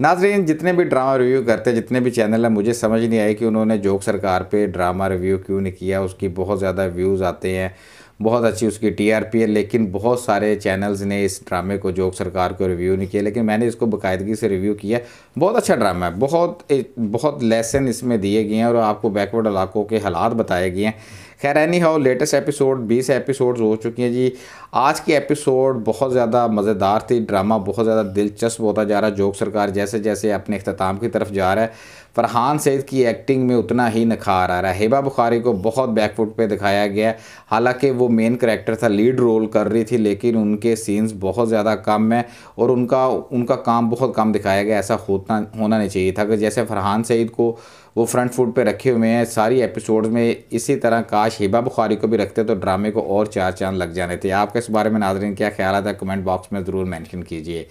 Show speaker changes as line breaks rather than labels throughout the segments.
नाजरीन जितने भी ड्रामा रिव्यू करते हैं जितने भी चैनल हैं मुझे समझ नहीं आई कि उन्होंने जोक सरकार पे ड्रामा रिव्यू क्यों नहीं किया उसकी बहुत ज़्यादा व्यूज़ आते हैं बहुत अच्छी उसकी टीआरपी है लेकिन बहुत सारे चैनल्स ने इस ड्रामे को जोक सरकार को रिव्यू नहीं किया लेकिन मैंने इसको बाकायदगी से रिव्यू किया बहुत अच्छा ड्रामा है बहुत बहुत लेसन इसमें दिए गए हैं और आपको बैकवर्ड इलाकों के हालात बताए गए हैं खैर एनी हाउ लेटेस्ट एपिसोड बीस एपिसोड्स हो चुकी हैं जी आज की एपिसोड बहुत ज़्यादा मज़ेदार थी ड्रामा बहुत ज़्यादा दिलचस्प होता जा रहा है जोक सरकार जैसे जैसे अपने अख्ताम की तरफ जा रहा है फरहान सैद की एक्टिंग में उतना ही नखार आ रहा है हेबा बुखारी को बहुत बैकफुट पे दिखाया गया हालांकि वो मेन करेक्टर था लीड रोल कर रही थी लेकिन उनके सीन्स बहुत ज़्यादा कम है और उनका उनका काम बहुत कम दिखाया गया ऐसा होता होना नहीं चाहिए था कि जैसे फरहान सईद को वो फ्रंट फूड पे रखे हुए हैं सारी एपिसोड में इसी तरह काश हिबा बुखारी को भी रखते तो ड्रामे को और चार चांद लग जाने थे आपका इस बारे में नाजरन क्या ख्याल आता है कमेंट बॉक्स में ज़रूर मैंशन कीजिए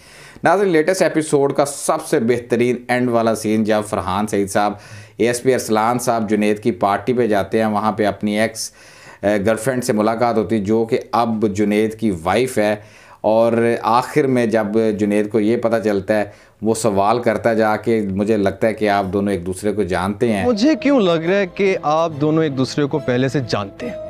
नाजरन लेटेस्ट एपिसोड का सबसे बेहतरीन एंड वाला सीन जब फरहान सईद साहब ए एस पी अरसलान साहब जुनेद की पार्टी पर जाते हैं वहाँ पर अपनी एक्स गर्लफ्रेंड से मुलाकात होती जो कि अब जुनेद की वाइफ है और आखिर में जब जुनेद को ये पता चलता है वो सवाल करता जाके मुझे लगता है कि आप दोनों एक दूसरे को जानते हैं मुझे क्यों लग रहा है कि आप दोनों एक दूसरे को पहले से जानते हैं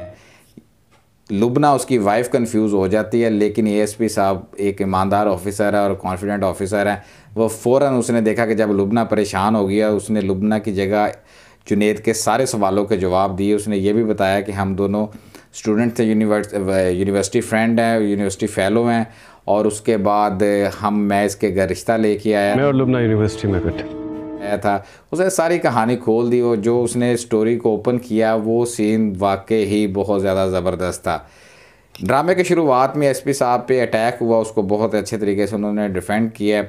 लुबना उसकी वाइफ कंफ्यूज हो जाती है लेकिन एएसपी साहब एक ईमानदार ऑफिसर है और कॉन्फिडेंट ऑफिसर हैं वो फ़ौर उसने देखा कि जब लुबना परेशान हो गया उसने लुबना की जगह जुनेद के सारे सवालों के जवाब दिए उसने ये भी बताया कि हम दोनों स्टूडेंट थे यूनिवर्सिटी फ्रेंड हैं यूनिवर्सिटी फेलो हैं और उसके बाद हम मैं इसके घर रिश्ता लेके आया मैं और लुबना यूनिवर्सिटी में बैठे आया था उसने सारी कहानी खोल दी और जो उसने स्टोरी को ओपन किया वो सीन वाकई ही बहुत ज़्यादा ज़बरदस्त था ड्रामे की शुरुआत में एसपी साहब पे अटैक हुआ उसको बहुत अच्छे तरीके से उन्होंने डिफेंड किया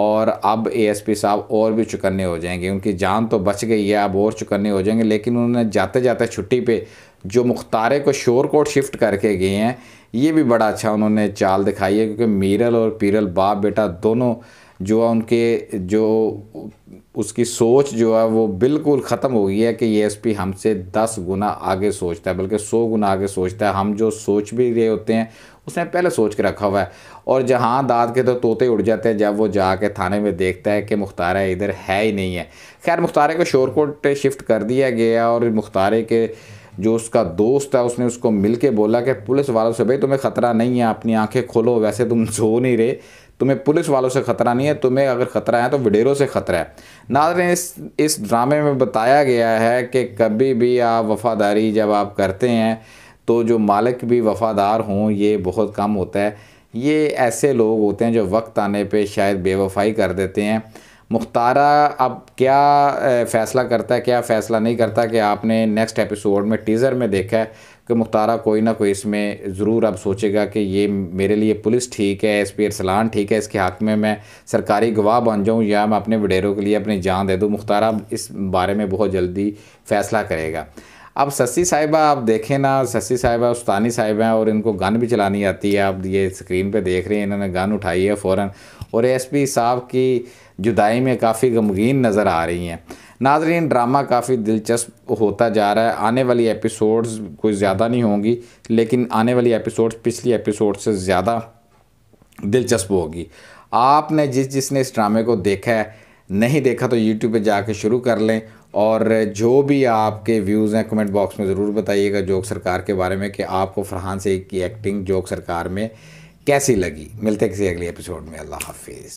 और अब एएसपी साहब और भी चुकन्ने हो जाएंगे उनकी जान तो बच गई है अब और चुकन्ने हो जाएंगे लेकिन उन्होंने जाते जाते छुट्टी पे जो मुख्तारे को शोर कोट शिफ्ट करके गए हैं ये भी बड़ा अच्छा उन्होंने चाल दिखाई है क्योंकि मीरल और पीरल बाप बेटा दोनों जो है उनके जो उसकी सोच जो है वो बिल्कुल ख़त्म हो गई है कि ये पी हमसे दस गुना आगे सोचता है बल्कि सौ गुना आगे सोचता है हम जो सोच भी रहे होते हैं उसने पहले सोच के रखा हुआ है और जहाँ दाद के तो तोते उड़ जाते हैं जब वो जाके थाने में देखता है कि मुख्तारा इधर है ही नहीं है खैर मुख्तारे को शोरकोट शिफ्ट कर दिया गया और मुख्तारे के जो उसका दोस्त है उसने उसको मिल के बोला कि पुलिस वालों से भाई तुम्हें ख़तरा नहीं है अपनी आंखें खोलो वैसे तुम सो नहीं रहे तुम्हें पुलिस वालों से ख़तरा नहीं है तुम्हें अगर ख़तरा है तो वडेरों से ख़तरा है नाजरें इस इस ड्रामे में बताया गया है कि कभी भी आप वफ़ादारी जब आप करते हैं तो जो मालिक भी वफ़ादार हों ये बहुत कम होता है ये ऐसे लोग होते हैं जो वक्त आने पे शायद बेवफाई कर देते हैं मुख्तारा अब क्या फ़ैसला करता है क्या फ़ैसला नहीं करता कि आपने नेक्स्ट एपिसोड में टीज़र में देखा है कि मुख्तारा कोई ना कोई इसमें ज़रूर अब सोचेगा कि ये मेरे लिए पुलिस ठीक है एस पी अरसलान ठीक है इसके हक़ में मैं सरकारी गवाह बन जाऊँ या मैं अपने वडेरों के लिए अपनी जान दे दूँ मुख्तारा इस बारे में बहुत जल्दी फ़ैसला करेगा अब सस्सी साहिबा आप देखें ना सस्सी साहिबा उस्तानी साहिबा हैं और इनको गन भी चलानी आती है आप ये स्क्रीन पे देख रहे हैं इन्होंने गन उठाई है फ़ौरन और एसपी साहब की जुदाई में काफ़ी गमगीन नज़र आ रही हैं नाजरीन ड्रामा काफ़ी दिलचस्प होता जा रहा है आने वाली एपिसोड्स कोई ज़्यादा नहीं होंगी लेकिन आने वाली एपिसोड्स पिछली एपिसोड से ज़्यादा दिलचस्प होगी आपने जिस जिसने इस ड्रामे को देखा है नहीं देखा तो यूट्यूब जा जाके शुरू कर लें और जो भी आपके व्यूज़ हैं कमेंट बॉक्स में ज़रूर बताइएगा जोक सरकार के बारे में कि आपको फरहान से की एक्टिंग जोक सरकार में कैसी लगी मिलते किसी अगले एपिसोड में अल्लाह हाफिज़